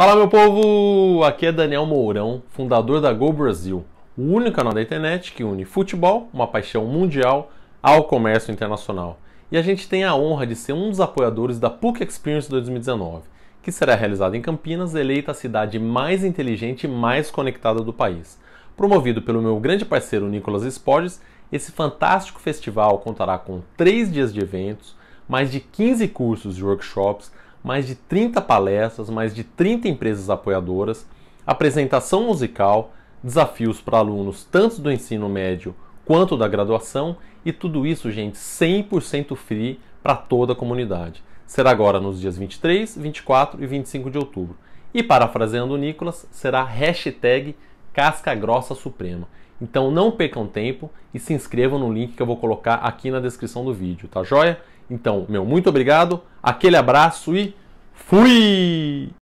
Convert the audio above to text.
Fala meu povo, aqui é Daniel Mourão, fundador da Go Brasil, o único canal da internet que une futebol, uma paixão mundial, ao comércio internacional. E a gente tem a honra de ser um dos apoiadores da PUC Experience 2019, que será realizada em Campinas, eleita a cidade mais inteligente e mais conectada do país. Promovido pelo meu grande parceiro Nicolas Esportes, esse fantástico festival contará com três dias de eventos, mais de 15 cursos e workshops, mais de 30 palestras, mais de 30 empresas apoiadoras, apresentação musical, desafios para alunos tanto do ensino médio quanto da graduação e tudo isso, gente, 100% free para toda a comunidade. Será agora nos dias 23, 24 e 25 de outubro. E parafraseando o Nicolas, será hashtag Casca Grossa Suprema. Então não percam tempo e se inscrevam no link que eu vou colocar aqui na descrição do vídeo, tá joia? Então, meu muito obrigado, aquele abraço e fui!